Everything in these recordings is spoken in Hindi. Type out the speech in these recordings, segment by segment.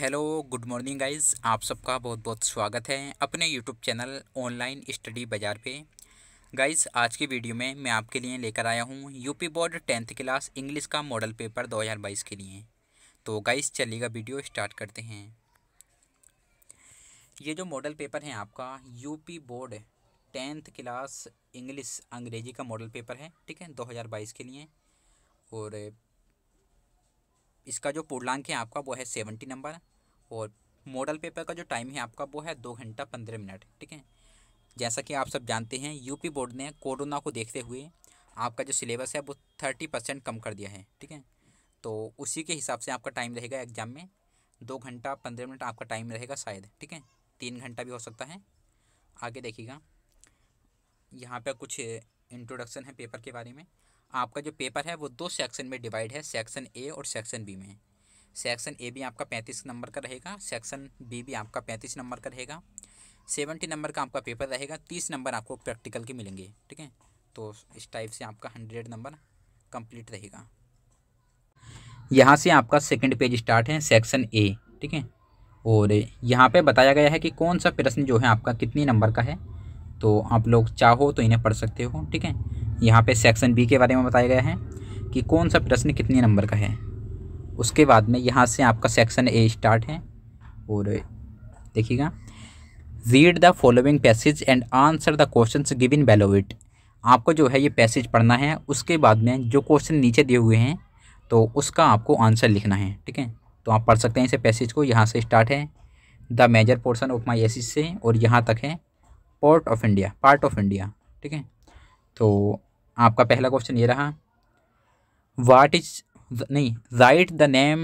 हेलो गुड मॉर्निंग गाइस आप सबका बहुत बहुत स्वागत है अपने यूट्यूब चैनल ऑनलाइन स्टडी बाज़ार पे गाइस आज की वीडियो में मैं आपके लिए लेकर आया हूँ UP board tenth class English का मॉडल पेपर 2022 के लिए तो गाइस चलिएगा वीडियो स्टार्ट करते हैं ये जो मॉडल पेपर है आपका UP board tenth class English अंग्रेजी का मॉडल पेपर है ठीक है दो के लिए और इसका जो पूर्णांक है आपका वो है सेवेंटी नंबर और मॉडल पेपर का जो टाइम है आपका वो है दो घंटा पंद्रह मिनट ठीक है जैसा कि आप सब जानते हैं यूपी बोर्ड ने कोरोना को देखते हुए आपका जो सिलेबस है वो थर्टी परसेंट कम कर दिया है ठीक है तो उसी के हिसाब से आपका टाइम रहेगा एग्ज़ाम में दो घंटा पंद्रह मिनट आपका टाइम रहेगा शायद ठीक है तीन घंटा भी हो सकता है आगे देखिएगा यहाँ पर कुछ इंट्रोडक्शन है पेपर के बारे में आपका जो पेपर है वो दो सेक्शन में डिवाइड है सेक्शन ए और सेक्शन बी में सेक्शन ए भी आपका पैंतीस नंबर का रहेगा सेक्शन बी भी आपका पैंतीस नंबर का रहेगा सेवेंटी नंबर का आपका पेपर रहेगा तीस नंबर आपको प्रैक्टिकल के मिलेंगे ठीक है तो इस टाइप से आपका हंड्रेड नंबर कंप्लीट रहेगा यहाँ से आपका सेकंड पेज स्टार्ट है सेक्शन ए ठीक है और यहाँ पे बताया गया है कि कौन सा प्रश्न जो है आपका कितनी नंबर का है तो आप लोग चाहो तो इन्हें पढ़ सकते हो ठीक है यहाँ पे सेक्शन बी के बारे में बताया गया है कि कौन सा प्रश्न कितने नंबर का है उसके बाद में यहाँ से आपका सेक्शन ए स्टार्ट है और देखिएगा read the following passage and answer the question given below it आपको जो है ये पैसेज पढ़ना है उसके बाद में जो क्वेश्चन नीचे दिए हुए हैं तो उसका आपको आंसर लिखना है ठीक है तो आप पढ़ सकते हैं इसे पैसेज को यहाँ से स्टार्ट है the major portion of my ashes से और यहाँ तक है port of India part of India ठीक है तो आपका पहला क्वेश्चन ये रहा वाट इज नहीं write the name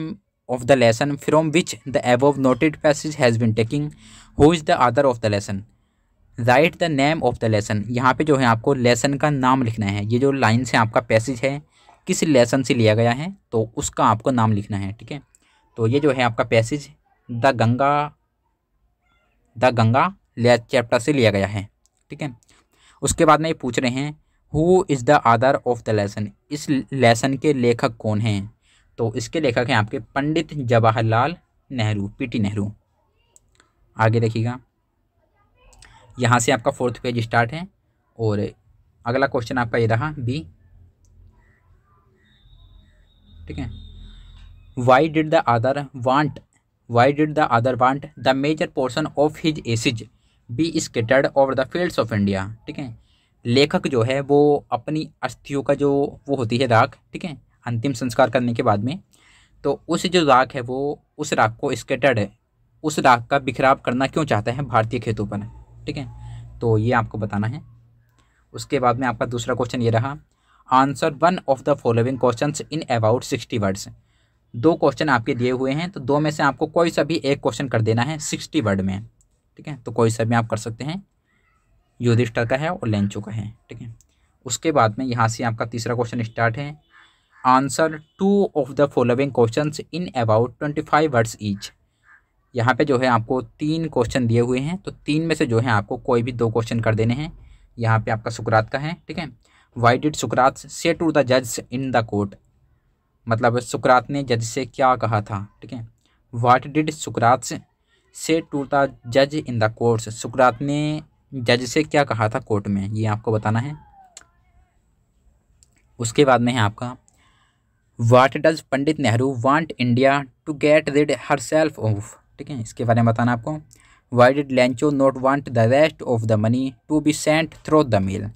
of the lesson from which the above noted passage has been taking who is the author of the lesson write the name of the lesson यहाँ पे जो है आपको लेसन का नाम लिखना है ये जो लाइन से आपका पैसेज है किस लेसन से लिया गया है तो उसका आपको नाम लिखना है ठीक है तो ये जो है आपका passage the Ganga the Ganga chapter से लिया गया है ठीक है उसके बाद में ये पूछ रहे हैं who is the author of the lesson इस लेसन के लेखक कौन हैं तो इसके लेखक हैं आपके पंडित जवाहरलाल नेहरू पीटी नेहरू आगे देखिएगा यहाँ से आपका फोर्थ पेज स्टार्ट है और अगला क्वेश्चन आपका ये रहा बी ठीक है why did the author want why did the author want the major portion of his ashes be scattered over the fields of India ठीक है लेखक जो है वो अपनी अस्थियों का जो वो होती है राख ठीक है अंतिम संस्कार करने के बाद में तो उस जो राख है वो उस राख को स्केटर्ड है उस राख का बिखराव करना क्यों चाहते हैं भारतीय खेतों पर ठीक है तो ये आपको बताना है उसके बाद में आपका दूसरा क्वेश्चन ये रहा answer one of the following question in about sixty words दो क्वेश्चन आपके दिए हुए हैं तो दो में से आपको कोई सा भी एक क्वेश्चन कर देना है सिक्सटी वर्ड में ठीक है तो कोई सा भी आप कर सकते हैं युधिष्ठर का है और लेंचो का है ठीक है उसके बाद में यहाँ से आपका तीसरा क्वेश्चन स्टार्ट है answer two of the following question in about twenty five words each यहाँ पे जो है आपको तीन क्वेश्चन दिए हुए हैं तो तीन में से जो है आपको कोई भी दो क्वेश्चन कर देने हैं यहाँ पे आपका सुकरात का है ठीक है वाई डिड सुकरात से टू द जज इन द कोर्ट मतलब सुकरात ने जज से क्या कहा था ठीक है वाट डिड सुकरात से टू द जज इन द कोर्ट सुकरात ने जज से क्या कहा था कोर्ट में ये आपको बताना है उसके बाद में है आपका what does Pandit Nehru want India to get rid herself of ठीक है इसके बारे में बताना आपको why did Lencho not want the rest of the money to be sent through the mail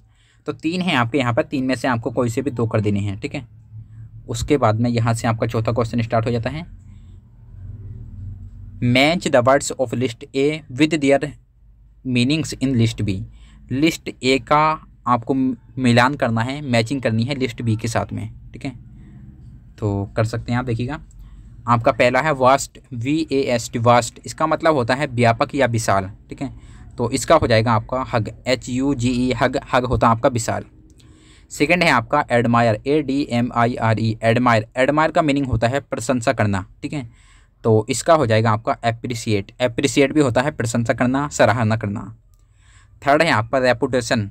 तो तीन हैं आपके यहाँ पर तीन में से आपको कोई से भी दो कर देने हैं ठीक है उसके बाद में यहाँ से आपका चौथा क्वेश्चन स्टार्ट हो जाता है match the words of list A with their meanings in list B list A का आपको मिलान करना है मैचिंग करनी है लिस्ट बी के साथ में ठीक है तो कर सकते हैं आप देखिएगा आपका पहला है vast V A S T vast इसका मतलब होता है व्यापक या विशाल ठीक है तो इसका हो जाएगा आपका हग एच यू जी ई हग हग होता है आपका विशाल सेकेंड है आपका admire A D M I R E admire admire का मीनिंग होता है प्रशंसा करना ठीक है तो इसका हो जाएगा आपका एप्रिसिएट एप्रिसिएट भी होता है प्रशंसा करना सराहना करना थर्ड है आपका रेपुटेशन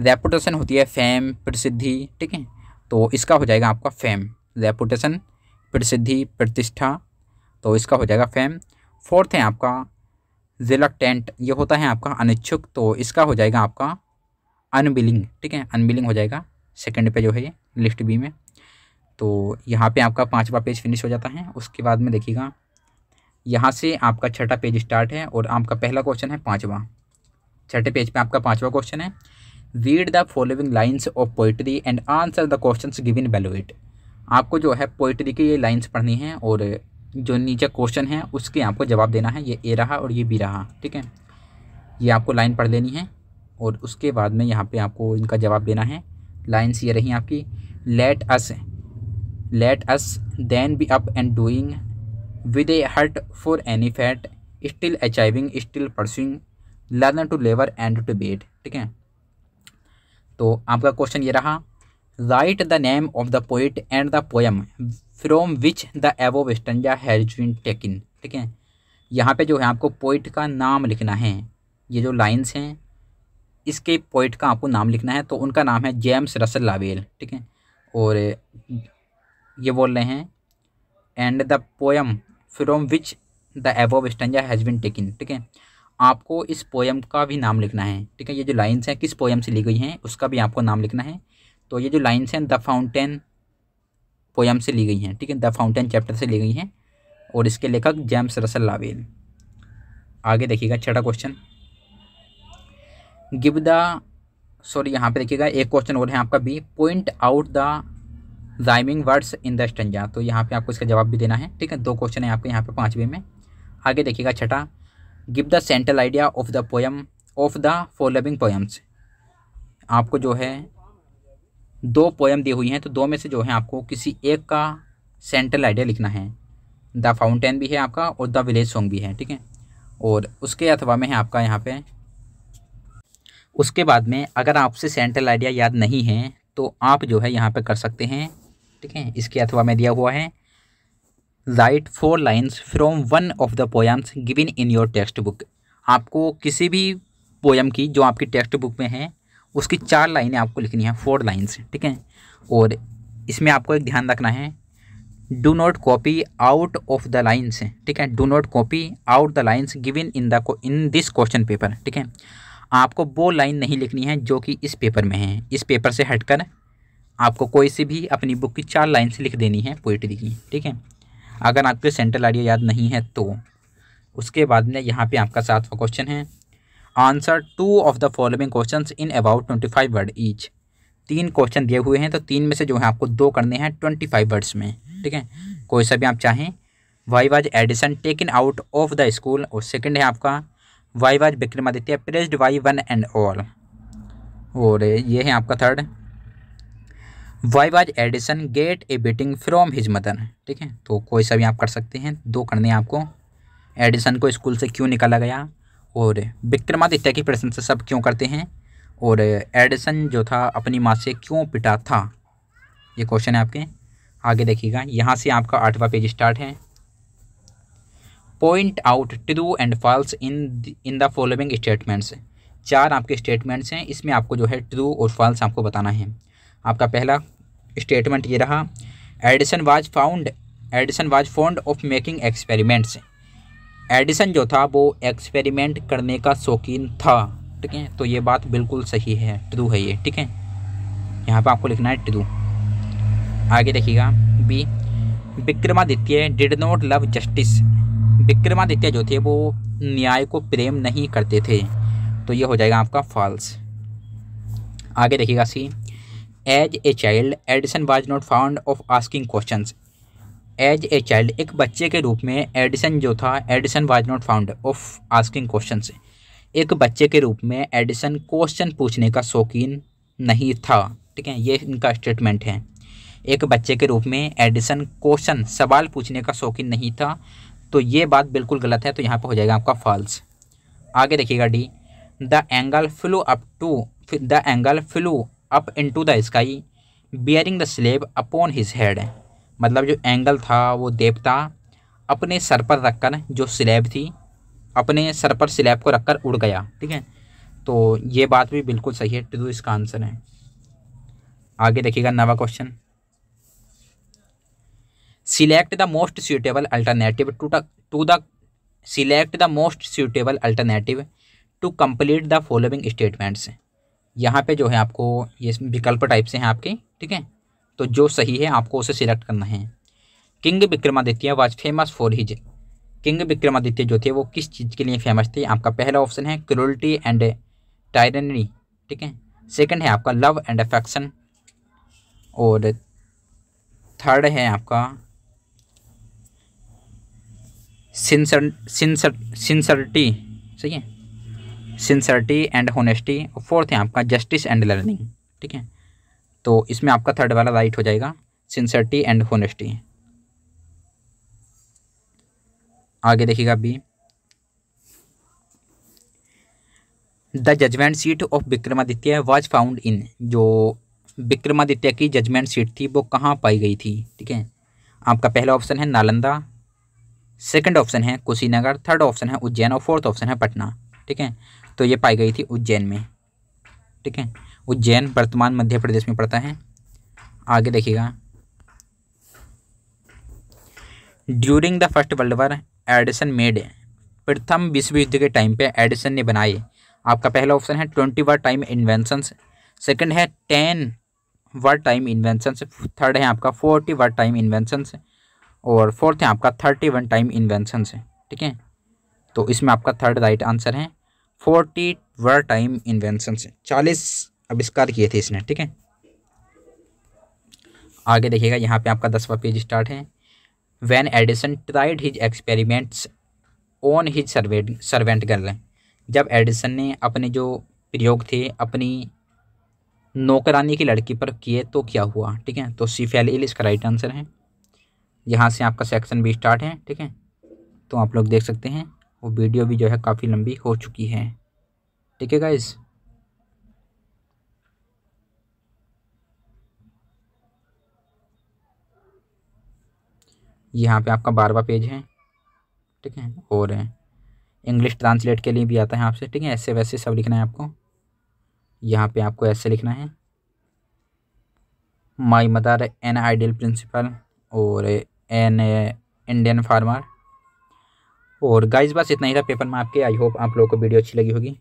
रेपुटेशन होती है फैम प्रसिद्धि ठीक है तो इसका हो जाएगा आपका फैम रेपुटेशन प्रसिद्धि प्रतिष्ठा तो इसका हो जाएगा फैम फोर्थ है आपका रिलकटेंट ये होता है आपका अनिच्छुक तो इसका हो जाएगा आपका अनबिलिंग ठीक है अनबिलिंग हो जाएगा सेकंड पे जो है ये लिस्ट बी में तो यहाँ पे आपका पाँचवा पेज फिनिश हो जाता है उसके बाद में देखिएगा यहाँ से आपका छठा पेज स्टार्ट है और आपका पहला क्वेश्चन है पाँचवा छठे पेज पे आपका पाँचवा क्वेश्चन है read the following lines of poetry and answer the question in below it आपको जो है पोइट्री की ये लाइन्स पढ़नी है और जो नीचे क्वेश्चन है उसके आपको जवाब देना है ये ए रहा और ये बी रहा ठीक है ये आपको लाइन पढ़ लेनी है और उसके बाद में यहाँ पे आपको इनका जवाब देना है लाइन्स ये रही आपकी let us let us then be up and doing with a heart for any fate still achieving still pursuing learn to लेवर एंड टू बेट ठीक है तो आपका क्वेश्चन ये रहा write the name of the poet and the poem from which the above stanza has been taken ठीक है यहाँ पे जो है आपको पोइट का नाम लिखना है ये जो लाइन्स हैं इसके पोइट का आपको नाम लिखना है तो उनका नाम है जेम्स रसल लावेल ठीक है और ये बोल रहे हैं and the poem from which the above stanza has been taken ठीक है आपको इस पोएम का भी नाम लिखना है ठीक है ये जो लाइन्स हैं किस पोएम से ली गई हैं उसका भी आपको नाम लिखना है तो ये जो लाइन्स हैं द फाउंटेन पोएम से ली गई हैं ठीक है द फाउंटेन चैप्टर से ली गई हैं और इसके लेखक जेम्स रसल लावेल आगे देखिएगा छठा क्वेश्चन गिव द सॉरी यहाँ पे देखिएगा एक क्वेश्चन और है आपका B point out the rhyming words in the stanza तो यहाँ पे आपको इसका जवाब भी देना है ठीक है दो क्वेश्चन है आपके यहाँ पे पाँचवें में आगे देखिएगा छठा give the central idea of the poem of the following poems आपको जो है दो पोएम दी हुई हैं तो दो में से जो है आपको किसी एक का सेंट्रल आइडिया लिखना है द फाउंटेन भी है आपका और द विलेज सॉन्ग भी है ठीक है और उसके अथवा में है आपका यहाँ पे उसके बाद में अगर आपसे सेंट्रल आइडिया याद नहीं है तो आप जो है यहाँ पे कर सकते हैं ठीक है इसके अथवा में दिया हुआ है write four lines from one of the poems given in your text book आपको किसी भी पोएम की जो आपकी टेक्स्ट बुक में है उसकी चार लाइनें आपको लिखनी है फोर लाइन्स ठीक है और इसमें आपको एक ध्यान रखना है do not copy out of the lines ठीक है do not copy out the lines given in the in this question paper ठीक है आपको वो लाइन नहीं लिखनी है जो कि इस पेपर में है इस पेपर से हटकर आपको कोई सी भी अपनी बुक की चार लाइन्स लिख देनी है पोइट्री की ठीक है अगर आपके सेंट्रल आइडिया याद नहीं है तो उसके बाद में यहाँ पे आपका सातवा क्वेश्चन है answer two of the following questions in about twenty five word each तीन क्वेश्चन दिए हुए हैं तो तीन में से जो है आपको दो करने हैं ट्वेंटी फाइव वर्ड्स में ठीक है कोई सा भी आप चाहें why was Edison taken out of the school और सेकेंड है आपका why was Vikramaditya praised by one and all और ये है आपका third why was Edison get a beating from his mother ठीक है तो कोई सा भी आप कर सकते हैं दो करने हैं आपको एडिसन को स्कूल से क्यों निकाला गया और विक्रमादित्य की प्रशंसा सब क्यों करते हैं और एडिसन जो था अपनी माँ से क्यों पिटा था ये क्वेश्चन है आपके आगे देखिएगा यहाँ से आपका आठवां पेज स्टार्ट है point out true and false in in the following statements चार आपके स्टेटमेंट्स हैं इसमें आपको जो है ट्रू और फॉल्स आपको बताना है आपका पहला स्टेटमेंट ये रहा Edison was found Edison was found of making experiments Edison जो था वो एक्सपेरिमेंट करने का शौकीन था ठीक है तो ये बात बिल्कुल सही है ट्रू है ये ठीक है यहाँ पर आपको लिखना है ट्रू आगे देखिएगा B Vikramaditya did not love justice Vikramaditya जो थे वो न्याय को प्रेम नहीं करते थे तो ये हो जाएगा आपका फॉल्स आगे देखिएगा C as a child Edison was not found of asking question as a child एक बच्चे के रूप में एडिसन जो था Edison was not found of asking question एक बच्चे के रूप में एडिसन क्वेश्चन पूछने का शौकीन नहीं था ठीक है ये इनका स्टेटमेंट है एक बच्चे के रूप में एडिसन क्वेश्चन सवाल पूछने का शौकीन नहीं था तो ये बात बिल्कुल गलत है तो यहाँ पर हो जाएगा आपका फॉल्स आगे देखिएगा D the angel flew up to the angel flew up to the sky bearing the slab upon his head मतलब जो एंगल था वो देवता अपने सर पर रखकर जो स्लेब थी अपने सर पर स्लेब को रखकर उड़ गया ठीक है तो ये बात भी बिल्कुल सही है टू इसका आंसर है आगे देखिएगा नवा question select the most suitable alternative to to the select the most suitable alternative to complete the following statements यहाँ पे जो है आपको ये विकल्प टाइप से हैं आपके ठीक है तो जो सही है आपको उसे सिलेक्ट करना है king Vikramaditya was famous for his king Vikramaditya जो थे वो किस चीज़ के लिए फेमस थे आपका पहला ऑप्शन है क्रोल्टी एंड टायरनी ठीक है सेकंड है आपका लव एंड अफेक्शन और थर्ड है आपका सिंसर सिंसर सिंसरटी सही है सिंसर्टी एंड होनेस्टी फोर्थ है आपका जस्टिस एंड लर्निंग ठीक है तो इसमें आपका थर्ड वाला राइट हो जाएगा सिंसर्टी एंड होनेस्टी आगे देखिएगा B the judgement seat of Vikramaditya was found in जो विक्रमादित्य की जजमेंट सीट थी वो कहाँ पाई गई थी ठीक है आपका पहला ऑप्शन है नालंदा सेकंड ऑप्शन है कुशीनगर थर्ड ऑप्शन है उज्जैन और फोर्थ ऑप्शन है पटना ठीक है तो ये पाई गई थी उज्जैन में ठीक है उज्जैन वर्तमान मध्य प्रदेश में पड़ता है आगे देखिएगा during the first world war Edison made प्रथम विश्व युद्ध के टाइम पे एडिसन ने बनाए आपका पहला ऑप्शन है twenty war time inventions second है ten war time inventions third है आपका फोर्टी वर टाइम इन्वेंशंस और फोर्थ है आपका थर्टी वन टाइम इन्वेंशंस ठीक है तो इसमें आपका थर्ड राइट आंसर है फोर्टी वर टाइम इन्वेंशन चालीस आविष्कार किए थे इसने ठीक है आगे देखिएगा यहाँ पे आपका दसवा पेज स्टार्ट है when Edison tried his experiments on his servant servant girl जब एडिसन ने अपने जो प्रयोग थे अपनी नौकरानी की लड़की पर किए तो क्या हुआ ठीक है तो सी फैल इल इसका राइट आंसर है यहाँ से आपका सेक्शन भी स्टार्ट है ठीक है तो आप लोग देख सकते हैं वो वीडियो भी जो है काफ़ी लंबी हो चुकी है ठीक है गाइज़ यहाँ पे आपका बारवा पेज है ठीक है और इंग्लिश ट्रांसलेट के लिए भी आता है आपसे ठीक है ऐसे वैसे सब लिखना है आपको यहाँ पे आपको ऐसे लिखना है my mother an ideal principal और एन इंडियन फार्मर और गाइज बस इतना ही था पेपर में आपके आई होप आप लोगों को वीडियो अच्छी लगी होगी